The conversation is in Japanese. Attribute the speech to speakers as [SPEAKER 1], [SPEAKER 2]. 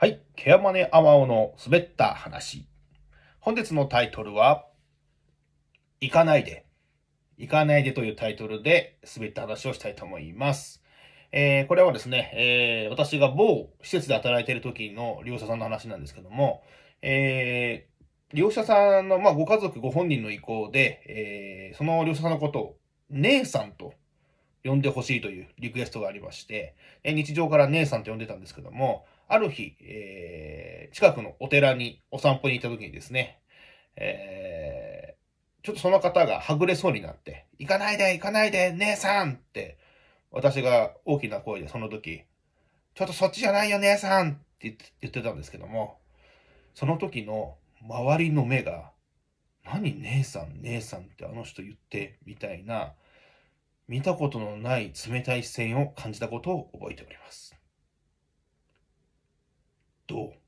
[SPEAKER 1] はい。ケアマネアマオの滑った話。本日のタイトルは、行かないで。行かないでというタイトルで滑った話をしたいと思います。えー、これはですね、えー、私が某施設で働いている時の利用者さんの話なんですけども、えー、利用者さんの、まあ、ご家族、ご本人の意向で、えー、その利用者さんのことを、姉さんと呼んでほしいというリクエストがありまして、え日常から姉さんと呼んでたんですけども、ある日、えー、近くのお寺にお散歩に行った時にですね、えー、ちょっとその方がはぐれそうになって、行かないで行かないで姉さんって、私が大きな声でその時、ちょっとそっちじゃないよ姉さんって言ってたんですけども、その時の周りの目が、何姉さん姉さんってあの人言ってみたいな見たことのない冷たい視線を感じたことを覚えております Santo.